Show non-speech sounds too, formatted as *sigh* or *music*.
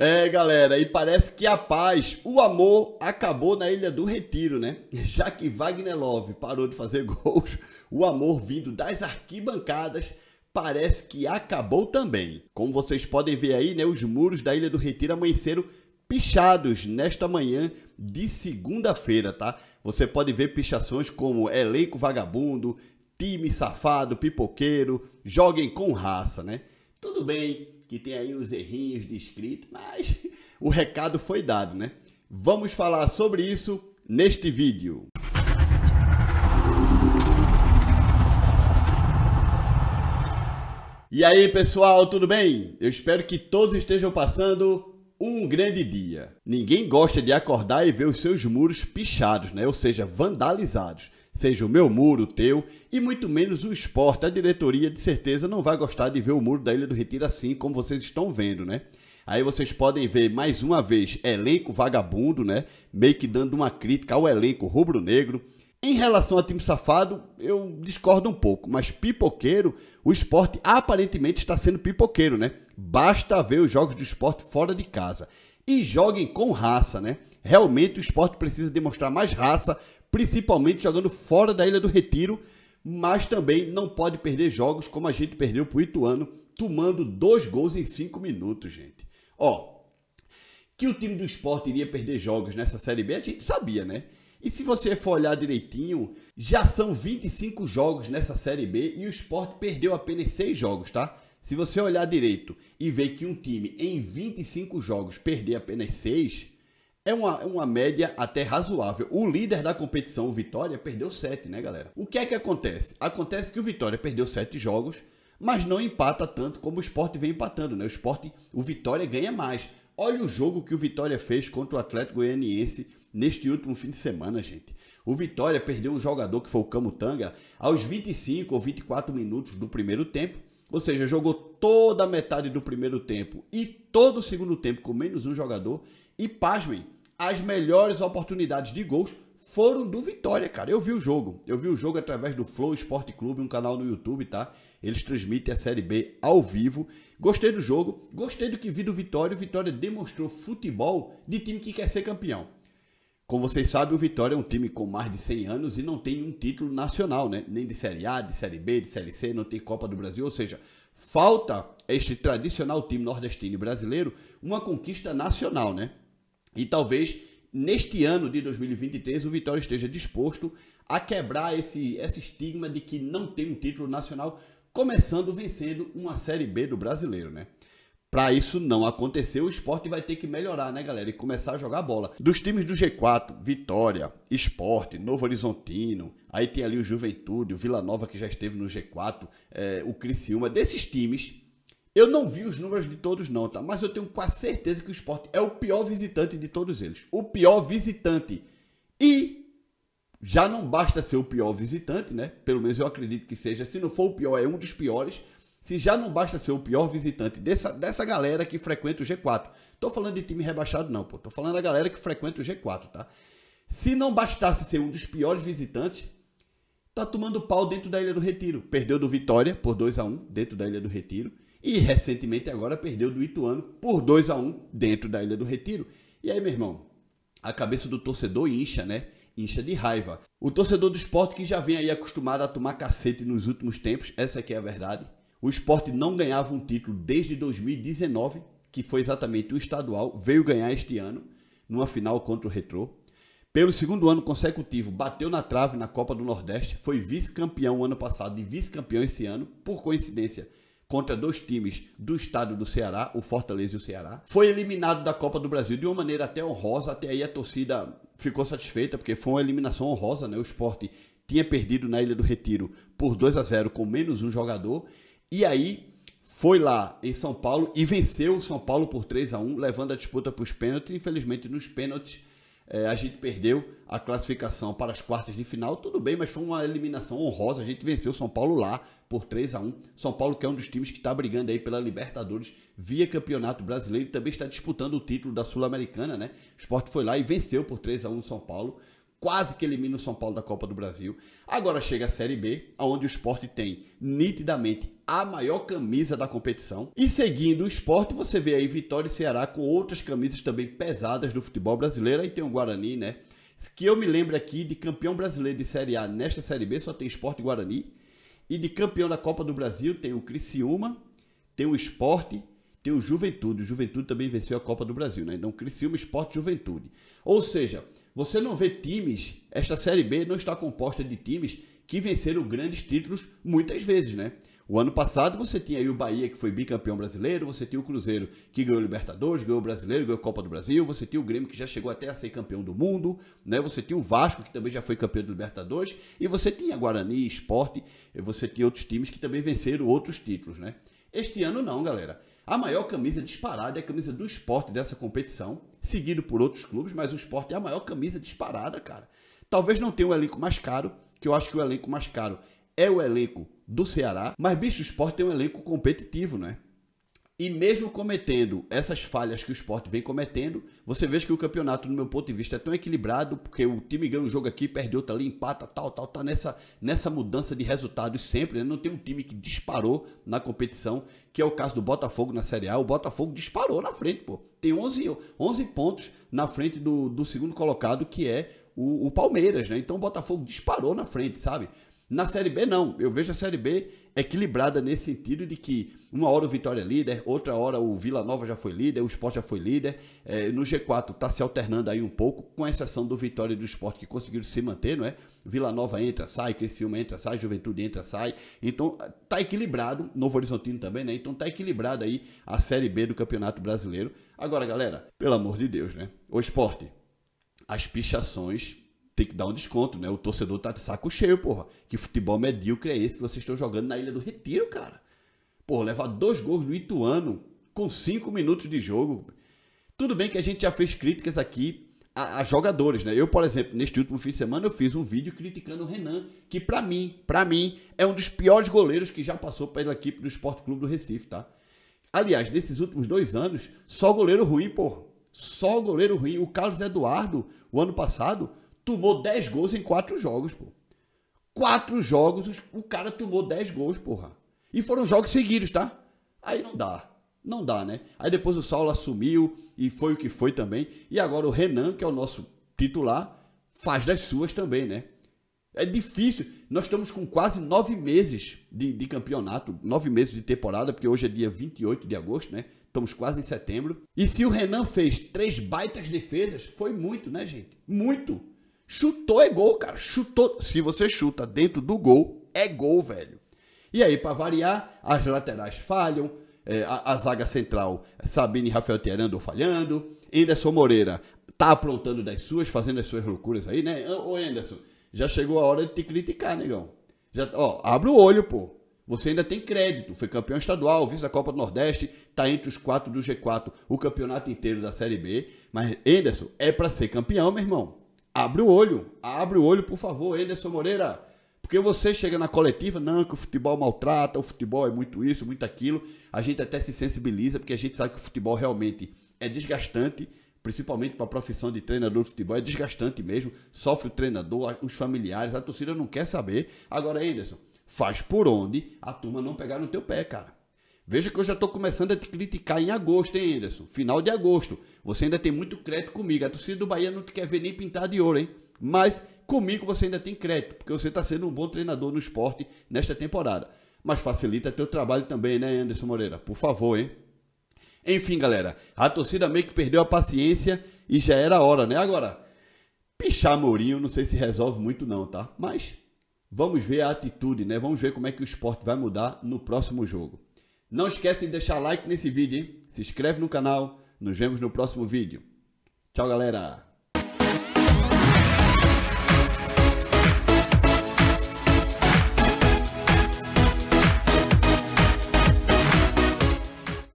É, galera, e parece que a paz, o amor, acabou na Ilha do Retiro, né? *laughs* Já que Wagner Love parou de fazer *laughs* gols, o amor vindo das arquibancadas parece que acabou também. Como vocês podem ver aí, né, os muros da Ilha do Retiro amanheceram pichados nesta manhã de segunda-feira, tá? Você pode ver pichações como elenco vagabundo, time safado, pipoqueiro, joguem com raça, né? Tudo bem, que tem aí uns errinhos de escrito, mas *laughs* o recado foi dado, né? Vamos falar sobre isso neste vídeo. E aí, pessoal, tudo bem? Eu espero que todos estejam passando um grande dia. Ninguém gosta de acordar e ver os seus muros pichados, né? Ou seja, vandalizados seja o meu muro, o teu, e muito menos o esporte. A diretoria de certeza não vai gostar de ver o muro da Ilha do Retiro assim como vocês estão vendo, né? Aí vocês podem ver mais uma vez elenco vagabundo, né? Meio que dando uma crítica ao elenco rubro-negro. Em relação ao time safado, eu discordo um pouco, mas pipoqueiro, o esporte aparentemente está sendo pipoqueiro, né? Basta ver os jogos do esporte fora de casa. E joguem com raça, né? Realmente o esporte precisa demonstrar mais raça principalmente jogando fora da Ilha do Retiro, mas também não pode perder jogos como a gente perdeu para o Ituano, tomando dois gols em cinco minutos, gente. Ó, que o time do esporte iria perder jogos nessa Série B, a gente sabia, né? E se você for olhar direitinho, já são 25 jogos nessa Série B e o esporte perdeu apenas 6 jogos, tá? Se você olhar direito e ver que um time em 25 jogos perder apenas 6, é uma, é uma média até razoável. O líder da competição, o Vitória, perdeu 7, né, galera? O que é que acontece? Acontece que o Vitória perdeu 7 jogos, mas não empata tanto como o Sport vem empatando, né? O Sport, o Vitória ganha mais. Olha o jogo que o Vitória fez contra o Atlético Goianiense neste último fim de semana, gente. O Vitória perdeu um jogador que foi o Camutanga aos 25 ou 24 minutos do primeiro tempo, ou seja, jogou toda a metade do primeiro tempo e todo o segundo tempo com menos um jogador. E pasmem, as melhores oportunidades de gols foram do Vitória, cara. Eu vi o jogo. Eu vi o jogo através do Flow Esporte Clube, um canal no YouTube, tá? Eles transmitem a Série B ao vivo. Gostei do jogo, gostei do que vi do Vitória. O Vitória demonstrou futebol de time que quer ser campeão. Como vocês sabem, o Vitória é um time com mais de 100 anos e não tem um título nacional, né? Nem de Série A, de Série B, de Série C, não tem Copa do Brasil. Ou seja, falta este tradicional time nordestino e brasileiro uma conquista nacional, né? E talvez neste ano de 2023 o Vitória esteja disposto a quebrar esse, esse estigma de que não tem um título nacional, começando vencendo uma Série B do brasileiro, né? Para isso não acontecer, o esporte vai ter que melhorar, né, galera? E começar a jogar bola. Dos times do G4, Vitória, Esporte, Novo Horizontino, aí tem ali o Juventude, o Vila Nova que já esteve no G4, é, eh, o Criciúma. Desses times, eu não vi os números de todos não, tá? Mas eu tenho quase certeza que o esporte é o pior visitante de todos eles. O pior visitante. E já não basta ser o pior visitante, né? Pelo menos eu acredito que seja. Se não for o pior, é um dos piores. Se já não basta ser o pior visitante dessa, dessa galera que frequenta o G4. Tô falando de time rebaixado não, pô. Tô falando da galera que frequenta o G4, tá? Se não bastasse ser um dos piores visitantes, tá tomando pau dentro da Ilha do Retiro. Perdeu do Vitória por 2 a 1 dentro da Ilha do Retiro e recentemente agora perdeu do Ituano por 2 a 1 dentro da Ilha do Retiro. E aí, meu irmão, a cabeça do torcedor incha, né? Incha de raiva. O torcedor do esporte que já vem aí acostumado a tomar cacete nos últimos tempos, essa aqui é a verdade. O esporte não ganhava um título desde 2019, que foi exatamente o estadual, veio ganhar este ano, numa final contra o Retrô. Pelo segundo ano consecutivo, bateu na trave na Copa do Nordeste, foi vice-campeão ano passado e vice-campeão esse ano, por coincidência contra dois times do estado do Ceará, o Fortaleza e o Ceará. Foi eliminado da Copa do Brasil de uma maneira até honrosa, até aí a torcida ficou satisfeita, porque foi uma eliminação honrosa, né? O esporte tinha perdido na Ilha do Retiro por 2 a 0 com menos um jogador. E aí foi lá em São Paulo e venceu o São Paulo por 3 a 1 levando a disputa para os pênaltis. Infelizmente, nos pênaltis, é, a gente perdeu a classificação para as quartas de final, tudo bem, mas foi uma eliminação honrosa. A gente venceu São Paulo lá por 3 a 1 São Paulo, que é um dos times que está brigando aí pela Libertadores via Campeonato Brasileiro, também está disputando o título da Sul-Americana, né? O esporte foi lá e venceu por 3 a 1 São Paulo quase que elimina o São Paulo da Copa do Brasil. Agora chega a Série B, onde o esporte tem nitidamente a maior camisa da competição. E seguindo o esporte, você vê aí Vitória e Ceará com outras camisas também pesadas do futebol brasileiro. Aí tem o Guarani, né? Que eu me lembro aqui de campeão brasileiro de Série A nesta Série B, só tem esporte e Guarani. E de campeão da Copa do Brasil tem o Criciúma, tem o esporte, tem o Juventude. O Juventude também venceu a Copa do Brasil, né? Então Criciúma, esporte, Juventude. Ou seja, você não vê times, esta Série B não está composta de times que venceram grandes títulos muitas vezes, né? O ano passado você tinha aí o Bahia, que foi bicampeão brasileiro, você tinha o Cruzeiro, que ganhou Libertadores, ganhou o Brasileiro, ganhou a Copa do Brasil, você tinha o Grêmio, que já chegou até a ser campeão do mundo, né? Você tinha o Vasco, que também já foi campeão do Libertadores, e você tinha Guarani, Esporte, e você tinha outros times que também venceram outros títulos, né? Este ano não, galera. A maior camisa disparada é a camisa do esporte dessa competição, seguido por outros clubes, mas o esporte é a maior camisa disparada, cara. Talvez não tenha o elenco mais caro, que eu acho que o elenco mais caro é o elenco do Ceará, mas, bicho, o esporte tem um elenco competitivo, né? E mesmo cometendo essas falhas que o esporte vem cometendo, você vê que o campeonato, no meu ponto de vista, é tão equilibrado, porque o time ganha um jogo aqui, perde outro ali, empata, tal, tal, tá nessa, nessa mudança de resultados sempre. Né? Não tem um time que disparou na competição, que é o caso do Botafogo na Série A. O Botafogo disparou na frente, pô. Tem 11, 11 pontos na frente do, do segundo colocado, que é o, o Palmeiras, né? Então o Botafogo disparou na frente, sabe? Na Série B, não. Eu vejo a Série B equilibrada nesse sentido de que uma hora o Vitória é líder, outra hora o Vila Nova já foi líder, o Sport já foi líder. É, no G4 está se alternando aí um pouco, com exceção do Vitória e do Sport que conseguiram se manter, não é? Vila Nova entra, sai, Criciúma entra, sai, Juventude entra, sai. Então tá equilibrado, Novo Horizontino também, né? Então tá equilibrada aí a Série B do Campeonato Brasileiro. Agora, galera, pelo amor de Deus, né? O Sport, as pichações tem que dar um desconto, né? O torcedor tá de saco cheio, porra. Que futebol medíocre é esse que vocês estão jogando na Ilha do Retiro, cara? Pô, levar dois gols no Ituano com cinco minutos de jogo. Tudo bem que a gente já fez críticas aqui a, a jogadores, né? Eu, por exemplo, neste último fim de semana eu fiz um vídeo criticando o Renan, que para mim, para mim, é um dos piores goleiros que já passou pela equipe do Esporte Clube do Recife, tá? Aliás, nesses últimos dois anos, só goleiro ruim, porra. Só goleiro ruim. O Carlos Eduardo, o ano passado, tomou 10 gols em 4 jogos, pô. 4 jogos, o cara tomou 10 gols, porra. E foram jogos seguidos, tá? Aí não dá. Não dá, né? Aí depois o Saulo assumiu e foi o que foi também. E agora o Renan, que é o nosso titular, faz das suas também, né? É difícil. Nós estamos com quase nove meses de, de, campeonato, nove meses de temporada, porque hoje é dia 28 de agosto, né? Estamos quase em setembro. E se o Renan fez três baitas defesas, foi muito, né, gente? Muito. Chutou é gol, cara. Chutou. Se você chuta dentro do gol, é gol, velho. E aí, para variar, as laterais falham, é, a, a, zaga central, Sabine e Rafael Terando falhando, Anderson Moreira tá aprontando das suas, fazendo as suas loucuras aí, né? Ô, Anderson, já chegou a hora de te criticar, negão. Já, ó, abre o olho, pô. Você ainda tem crédito, foi campeão estadual, vice da Copa do Nordeste, tá entre os quatro do G4, o campeonato inteiro da Série B. Mas, Anderson, é para ser campeão, meu irmão. Abre o olho, abre o olho, por favor, Ederson Moreira. Porque você chega na coletiva, não, que o futebol maltrata, o futebol é muito isso, muito aquilo. A gente até se sensibiliza, porque a gente sabe que o futebol realmente é desgastante, principalmente para a profissão de treinador de futebol, é desgastante mesmo. Sofre o treinador, os familiares, a torcida não quer saber. Agora, Anderson, faz por onde a turma não pegar no teu pé, cara. Veja que eu já estou começando a te criticar em agosto, hein, Anderson? Final de agosto. Você ainda tem muito crédito comigo. A torcida do Bahia não te quer ver nem pintar de ouro, hein? Mas comigo você ainda tem crédito, porque você está sendo um bom treinador no esporte nesta temporada. Mas facilita teu trabalho também, né, Anderson Moreira? Por favor, hein? Enfim, galera, a torcida meio que perdeu a paciência e já era hora, né? Agora, pichar Mourinho não sei se resolve muito não, tá? Mas vamos ver a atitude, né? Vamos ver como é que o esporte vai mudar no próximo jogo. Não esquece de deixar like nesse vídeo, hein? Se inscreve no canal. Nos vemos no próximo vídeo. Tchau, galera!